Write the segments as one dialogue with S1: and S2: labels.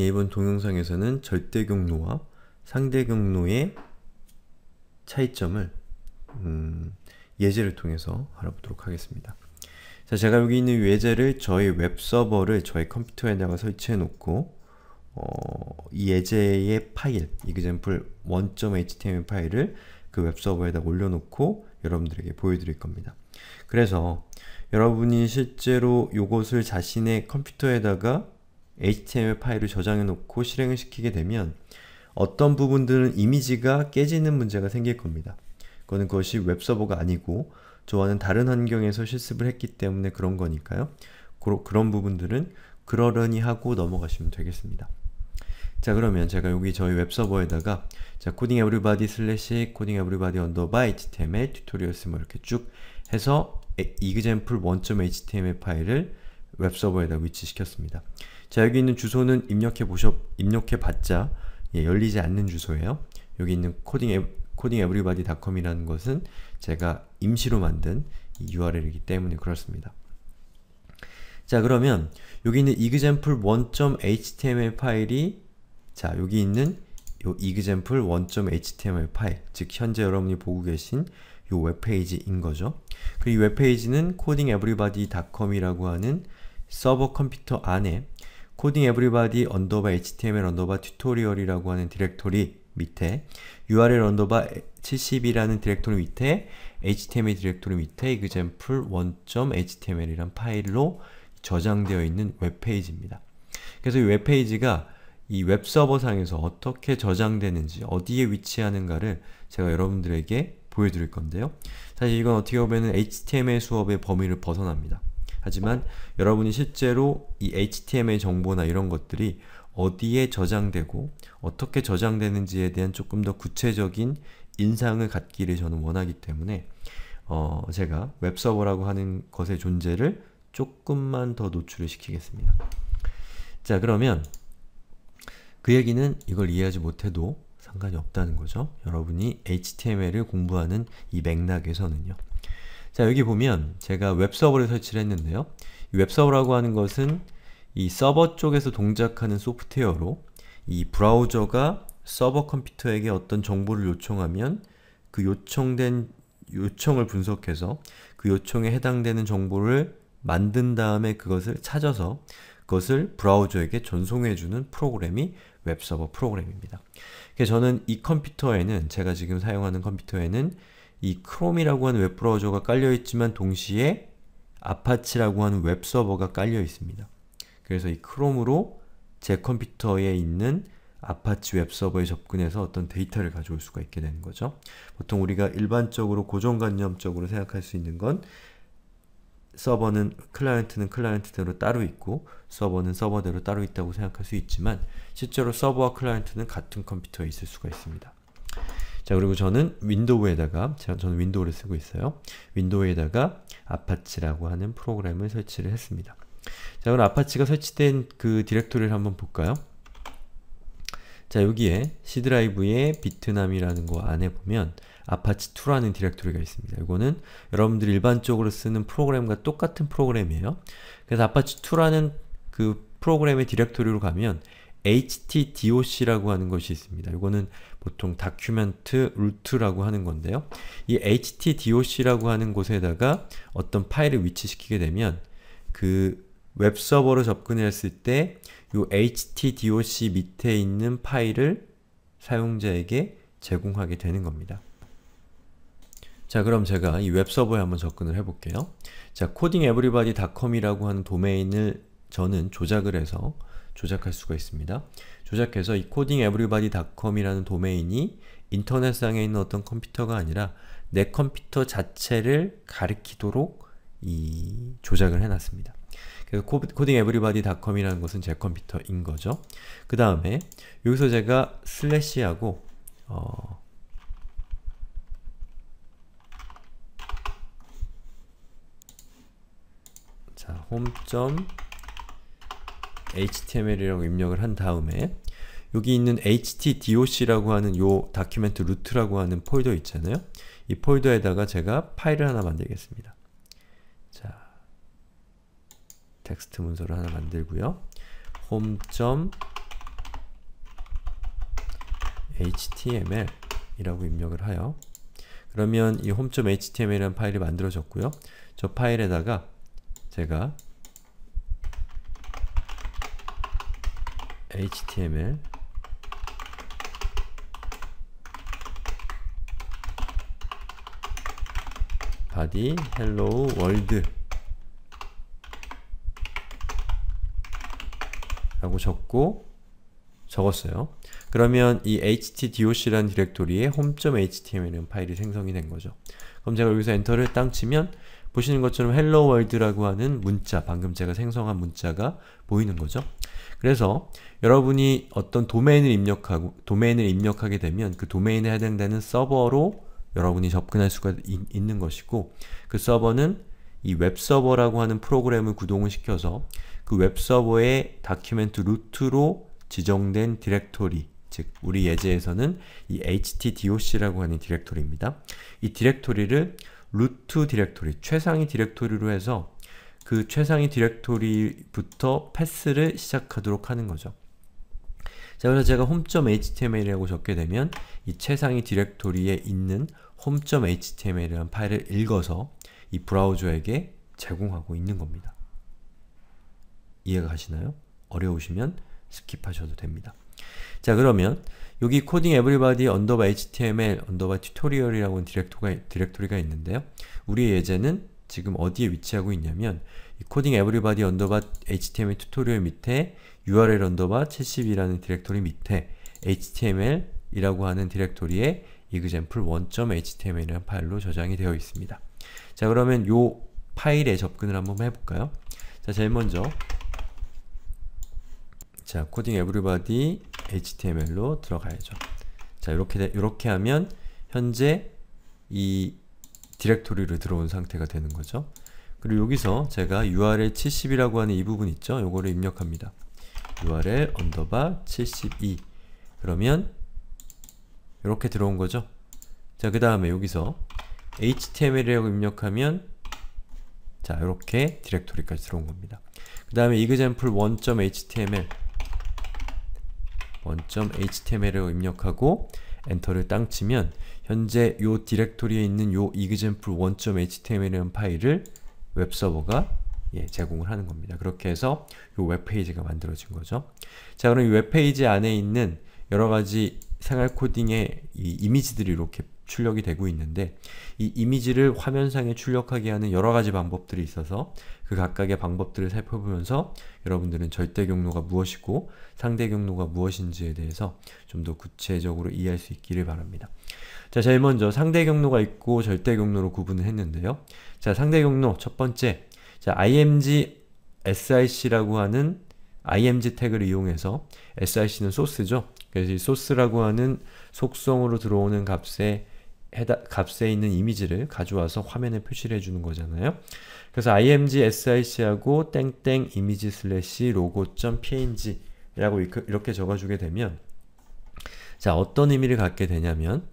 S1: 예, 이번 동영상에서는 절대 경로와 상대 경로의 차이점을 음, 예제를 통해서 알아보도록 하겠습니다. 자, 제가 여기 있는 예제를 저희 웹서버를 저희 컴퓨터에다가 설치해 놓고 어, 이 예제의 파일, example 1.html 파일을 그 웹서버에다 올려놓고 여러분들에게 보여드릴 겁니다. 그래서 여러분이 실제로 이것을 자신의 컴퓨터에다가 HTML 파일을 저장해 놓고 실행을 시키게 되면 어떤 부분들은 이미지가 깨지는 문제가 생길 겁니다. 그거는 그것이 웹서버가 아니고 저와는 다른 환경에서 실습을 했기 때문에 그런 거니까요. 그 그런 부분들은 그러려니 하고 넘어가시면 되겠습니다. 자 그러면 제가 여기 저희 웹서버에다가 자 코딩 에브리바디 슬래시 코딩 에브리바디 언더바 html 튜토리얼스 뭐 이렇게 쭉 해서 example1.html 파일을 웹서버에다 위치시켰습니다. 자, 여기 있는 주소는 입력해 보셔, 입력해 봤자 예, 열리지 않는 주소예요. 여기 있는 코딩 앱, 코딩 에브리바디닷컴 이라는 것은 제가 임시로 만든 URL이기 때문에 그렇습니다. 자 그러면 여기 있는 example1.html 파일이 자 여기 있는 이 example1.html 파일 즉 현재 여러분이 보고 계신 이 웹페이지인 거죠. 그리고 이 웹페이지는 codingeverybody.com이라고 하는 서버 컴퓨터 안에 코딩 에브리바디 언더바 html 언더바 튜토리얼이라고 하는 디렉토리 밑에 url 언더바 70이라는 디렉토리 밑에 html 디렉토리 밑에 example1.html이란 파일로 저장되어 있는 웹페이지입니다. 그래서 이 웹페이지가 이 웹서버상에서 어떻게 저장되는지 어디에 위치하는가를 제가 여러분들에게 보여드릴 건데요. 사실 이건 어떻게 보면 HTML 수업의 범위를 벗어납니다. 하지만 여러분이 실제로 이 HTML 정보나 이런 것들이 어디에 저장되고 어떻게 저장되는지에 대한 조금 더 구체적인 인상을 갖기를 저는 원하기 때문에 어, 제가 웹서버라고 하는 것의 존재를 조금만 더 노출을 시키겠습니다. 자 그러면 그 얘기는 이걸 이해하지 못해도 상관이 없다는 거죠. 여러분이 HTML을 공부하는 이 맥락에서는요. 자 여기 보면 제가 웹서버를 설치를 했는데요. 웹서버라고 하는 것은 이 서버 쪽에서 동작하는 소프트웨어로 이 브라우저가 서버 컴퓨터에게 어떤 정보를 요청하면 그 요청된 요청을 분석해서 그 요청에 해당되는 정보를 만든 다음에 그것을 찾아서 그것을 브라우저에게 전송해주는 프로그램이 웹서버 프로그램입니다. 저는 이 컴퓨터에는 제가 지금 사용하는 컴퓨터에는 이 크롬이라고 하는 웹 브라우저가 깔려 있지만 동시에 아파치라고 하는 웹 서버가 깔려 있습니다. 그래서 이 크롬으로 제 컴퓨터에 있는 아파치 웹 서버에 접근해서 어떤 데이터를 가져올 수가 있게 되는 거죠. 보통 우리가 일반적으로 고정관념적으로 생각할 수 있는 건 서버는 클라이언트는 클라이언트대로 따로 있고 서버는 서버대로 따로 있다고 생각할 수 있지만 실제로 서버와 클라이언트는 같은 컴퓨터에 있을 수가 있습니다. 자 그리고 저는 윈도우에다가 제가 저는 윈도우를 쓰고 있어요. 윈도우에다가 아파치라고 하는 프로그램을 설치를 했습니다. 자 그럼 아파치가 설치된 그 디렉토리를 한번 볼까요? 자 여기에 C 드라이브의 비트남이라는 거 안에 보면 아파치2라는 디렉토리가 있습니다. 이거는 여러분들이 일반적으로 쓰는 프로그램과 똑같은 프로그램이에요. 그래서 아파치2라는 그 프로그램의 디렉토리로 가면 htdoc라고 하는 것이 있습니다. 이거는 보통 document root라고 하는 건데요. 이 htdoc라고 하는 곳에다가 어떤 파일을 위치시키게 되면 그 웹서버로 접근했을 때 이 htdoc 밑에 있는 파일을 사용자에게 제공하게 되는 겁니다. 자 그럼 제가 이 웹서버에 한번 접근을 해볼게요. 자 codingeverybody.com이라고 하는 도메인을 저는 조작을 해서 조작할 수가 있습니다. 조작해서 이 codingeverybody.com이라는 도메인이 인터넷상에 있는 어떤 컴퓨터가 아니라 내 컴퓨터 자체를 가리키도록 이 조작을 해놨습니다. 그래서 codingeverybody.com이라는 것은 제 컴퓨터인 거죠. 그 다음에 여기서 제가 슬래시하고 어, 자, 홈점 html이라고 입력을 한 다음에 여기 있는 htdoc라고 하는 요 다큐멘트 루트라고 하는 폴더 있잖아요. 이 폴더에다가 제가 파일을 하나 만들겠습니다. 자, 텍스트 문서를 하나 만들고요. home.html 이라고 입력을 하여 그러면 이 home.html이라는 파일이 만들어졌고요. 저 파일에다가 제가 html 바디 헬로우 월드 라고 적고 적었어요. 그러면 이 htdoc라는 디렉토리에 home.html이라는 파일이 생성이 된 거죠. 그럼 제가 여기서 엔터를 땅 치면 보시는 것처럼 hello world라고 하는 문자, 방금 제가 생성한 문자가 보이는 거죠. 그래서 여러분이 어떤 도메인을 입력하고 도메인을 입력하게 되면 그 도메인에 해당되는 서버로 여러분이 접근할 수가 이, 있는 것이고 그 서버는 이 웹서버라고 하는 프로그램을 구동을 시켜서 그 웹서버의 다큐멘트 루트로 지정된 디렉토리 즉 우리 예제에서는 이 htdoc라고 하는 디렉토리입니다. 이 디렉토리를 루트 디렉토리, 최상위 디렉토리로 해서 그 최상위 디렉토리부터 패스를 시작하도록 하는 거죠. 자, 그래서 제가 home.html이라고 적게 되면 이 최상위 디렉토리에 있는 home.html이라는 파일을 읽어서 이 브라우저에게 제공하고 있는 겁니다. 이해가 가시나요? 어려우시면 스킵하셔도 됩니다. 자 그러면 여기 코딩 에브리바디 언더바 html 언더바 튜토리얼이라고 하는 디렉토리가 있는데요. 우리 예제는 지금 어디에 위치하고 있냐면 코딩 에브리바디 언더바 html 튜토리얼 밑에 url 언더바 72라는 디렉토리 밑에 html이라고 하는 디렉토리에 example1.html이라는 파일로 저장이 되어 있습니다. 자 그러면 요 파일에 접근을 한번 해볼까요? 자 제일 먼저 자 코딩 에브리바디 html로 들어가야죠. 자 이렇게 이렇게 하면 현재 이 디렉토리로 들어온 상태가 되는 거죠. 그리고 여기서 제가 url 70이라고 하는 이 부분 있죠? 요거를 입력합니다. url 언더바 72 그러면 이렇게 들어온 거죠. 자, 그 다음에 여기서 html이라고 입력하면 자, 이렇게 디렉토리까지 들어온 겁니다. 그 다음에 example1.html 1.html이라고 입력하고 엔터를 땅 치면 현재 요 디렉토리에 있는 요 example1.html이라는 파일을 웹서버가 예, 제공을 하는 겁니다. 그렇게 해서 요 웹페이지가 만들어진 거죠. 자, 그럼 이 웹페이지 안에 있는 여러 가지 생활 코딩의 이미지들이 이렇게 출력이 되고 있는데 이 이미지를 화면상에 출력하게 하는 여러 가지 방법들이 있어서 그 각각의 방법들을 살펴보면서 여러분들은 절대 경로가 무엇이고 상대 경로가 무엇인지에 대해서 좀 더 구체적으로 이해할 수 있기를 바랍니다. 자, 제일 먼저 상대 경로가 있고 절대 경로로 구분을 했는데요. 자, 상대 경로 첫 번째. 자, img sic라고 하는 img 태그를 이용해서 sic는 소스죠. 그래서 이 소스라고 하는 속성으로 들어오는 값에 해다, 값에 있는 이미지를 가져와서 화면에 표시를 해주는 거잖아요. 그래서 img sic하고 땡땡 이미지 슬래시 로고.png 라고 이렇게 적어주게 되면 자 어떤 의미를 갖게 되냐면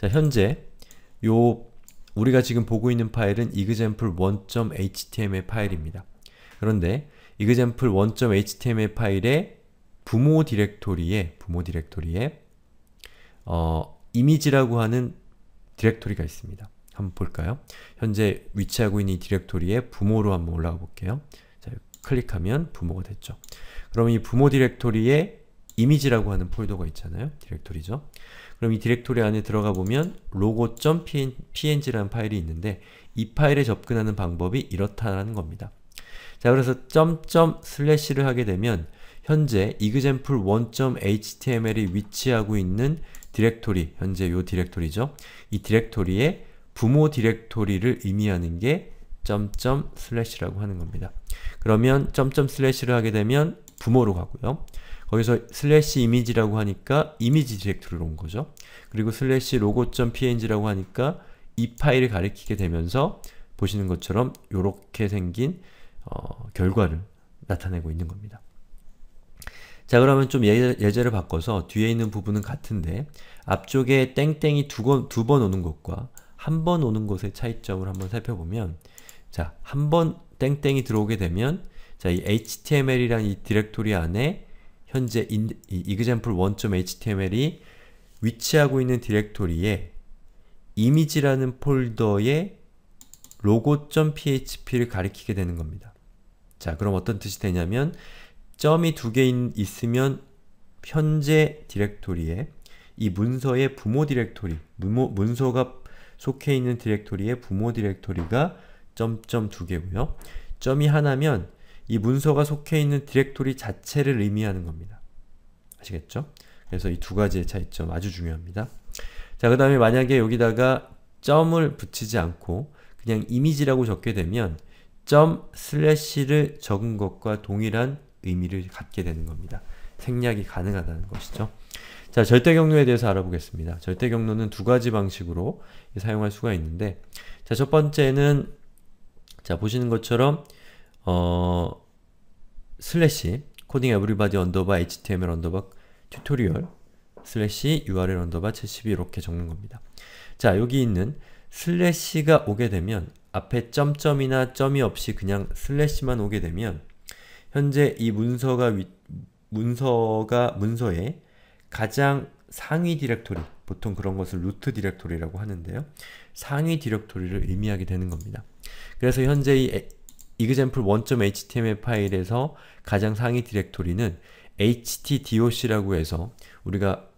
S1: 자, 현재 요 우리가 지금 보고 있는 파일은 example1.html 파일입니다. 그런데 example1.html 파일의 부모 디렉토리에 부모 디렉토리에 어, 이미지라고 하는 디렉토리가 있습니다. 한번 볼까요? 현재 위치하고 있는 이 디렉토리에 부모로 한번 올라가 볼게요. 자, 클릭하면 부모가 됐죠. 그럼 이 부모 디렉토리에 이미지라고 하는 폴더가 있잖아요. 디렉토리죠. 그럼 이 디렉토리 안에 들어가 보면 logo.png라는 파일이 있는데 이 파일에 접근하는 방법이 이렇다는 겁니다. 자, 그래서 점점 슬래시를 하게 되면 현재 example1.html이 위치하고 있는 디렉토리, 현재 요 디렉토리죠. 이 디렉토리의 부모 디렉토리를 의미하는 게 점점 슬래시라고 하는 겁니다. 그러면 점점 슬래시를 하게 되면 부모로 가고요. 거기서 슬래시 이미지라고 하니까 이미지 디렉토리로 온 거죠. 그리고 슬래시 로고.png라고 하니까 이 파일을 가리키게 되면서 보시는 것처럼 이렇게 생긴 어, 결과를 나타내고 있는 겁니다. 자 그러면 좀 예, 예제, 를 바꿔서 뒤에 있는 부분은 같은데 앞쪽에 땡땡이 두번 두 번 오는 것과 한 번 오는 것의 차이점을 한번 살펴보면 자, 한 번 땡땡이 들어오게 되면 자, 이 html이란 이 디렉토리 안에 현재 이 example1.html이 위치하고 있는 디렉토리에 이미지라는 폴더에 로고.php를 가리키게 되는 겁니다. 자, 그럼 어떤 뜻이 되냐면 점이 두 개 있으면 현재 디렉토리에 이 문서의 부모 디렉토리, 문모, 문서가 속해 있는 디렉토리의 부모 디렉토리가 점점 두 개고요. 점이 하나면 이 문서가 속해 있는 디렉토리 자체를 의미하는 겁니다. 아시겠죠? 그래서 이 두 가지의 차이점 아주 중요합니다. 자, 그 다음에 만약에 여기다가 점을 붙이지 않고 그냥 이미지라고 적게 되면 점 슬래시를 적은 것과 동일한 의미를 갖게 되는 겁니다. 생략이 가능하다는 것이죠. 자, 절대 경로에 대해서 알아보겠습니다. 절대 경로는 두 가지 방식으로 사용할 수가 있는데 자, 첫 번째는 자, 보시는 것처럼 어, 슬래시 코딩 에브리바디 언더바 html 언더바 튜토리얼 슬래시 url 언더바 72 이렇게 적는 겁니다. 자 여기 있는 슬래시가 오게 되면 앞에 점점이나 점이 없이 그냥 슬래시만 오게 되면 현재 이 문서가 위, 문서가 문서에 가장 상위 디렉토리 보통 그런 것을 루트 디렉토리라고 하는데요. 상위 디렉토리를 의미하게 되는 겁니다. 그래서 현재 이 example1.html 파일에서 가장 상위 디렉토리는 htdoc라고 해서 우리가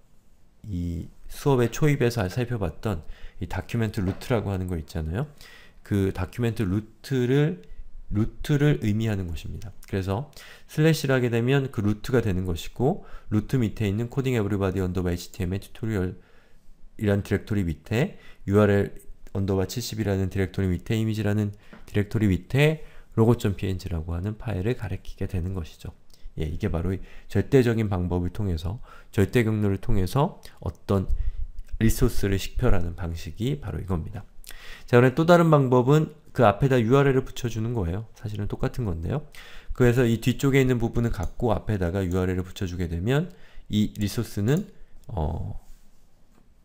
S1: 이 수업의 초입에서 살펴봤던 이 다큐멘트 루트라고 하는 거 있잖아요. 그 다큐멘트 루트를 루트를 의미하는 것입니다. 그래서 슬래시를 하게 되면 그 루트가 되는 것이고 루트 밑에 있는 코딩 에브리바디 언더바 html 튜토리얼이란 디렉토리 밑에 url 언더바 70이라는 디렉토리 밑에 이미지라는 디렉토리 밑에 로고.png라고 하는 파일을 가리키게 되는 것이죠. 예, 이게 바로 절대적인 방법을 통해서 절대 경로를 통해서 어떤 리소스를 식별하는 방식이 바로 이겁니다. 자, 그럼 또 다른 방법은 그 앞에다 URL을 붙여주는 거예요. 사실은 똑같은 건데요. 그래서 이 뒤쪽에 있는 부분을 갖고 앞에다가 URL을 붙여주게 되면 이 리소스는 어,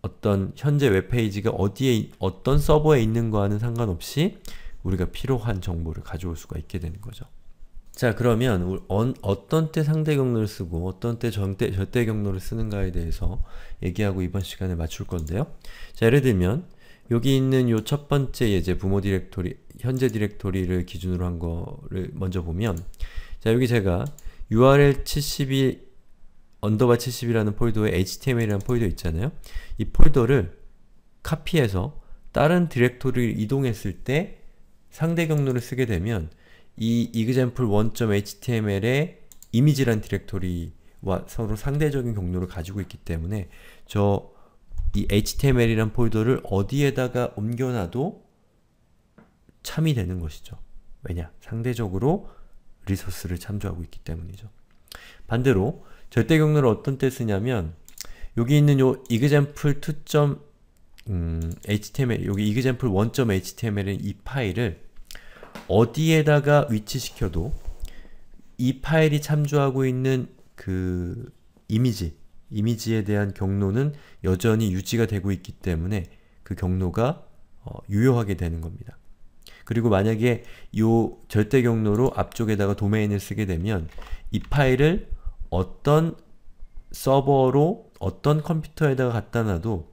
S1: 어떤 현재 웹페이지가 어디에 어떤 서버에 있는거와는 상관없이 우리가 필요한 정보를 가져올 수가 있게 되는 거죠. 자 그러면 어떤 때 상대 경로를 쓰고 어떤 때 절대, 절대 경로를 쓰는가에 대해서 얘기하고 이번 시간에 맞출 건데요. 자 예를 들면 여기 있는 요 첫 번째 예제 부모 디렉토리 현재 디렉토리를 기준으로 한 거를 먼저 보면 자 여기 제가 url 72 언더바 70이라는 폴더에 html이라는 폴더 있잖아요. 이 폴더를 카피해서 다른 디렉토리를 이동했을 때 상대 경로를 쓰게 되면 이 example1.html의 이미지란 디렉토리와 서로 상대적인 경로를 가지고 있기 때문에 저 이 html이란 폴더를 어디에다가 옮겨놔도 참이 되는 것이죠. 왜냐? 상대적으로 리소스를 참조하고 있기 때문이죠. 반대로 절대 경로를 어떤 때 쓰냐면 여기 있는 요 example 2. 음, html 여기 example 1.html인 이 파일을 어디에다가 위치시켜도 이 파일이 참조하고 있는 그 이미지, 이미지에 대한 경로는 여전히 유지가 되고 있기 때문에 그 경로가 어, 유효하게 되는 겁니다. 그리고 만약에 이 절대 경로로 앞쪽에다가 도메인을 쓰게 되면 이 파일을 어떤 서버로 어떤 컴퓨터에다가 갖다 놔도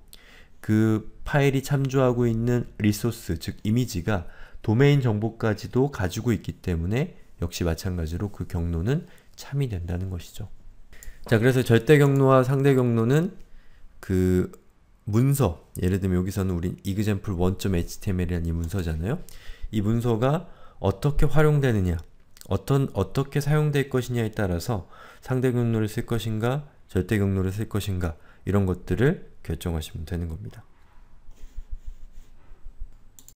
S1: 그 파일이 참조하고 있는 리소스, 즉 이미지가 도메인 정보까지도 가지고 있기 때문에 역시 마찬가지로 그 경로는 참이 된다는 것이죠. 자, 그래서 절대 경로와 상대 경로는 그 문서, 예를 들면 여기서는 우린 example1.html이라는 이 문서잖아요. 이 문서가 어떻게 활용되느냐, 어떤, 어떻게 사용될 것이냐에 따라서 상대 경로를 쓸 것인가, 절대 경로를 쓸 것인가, 이런 것들을 결정하시면 되는 겁니다.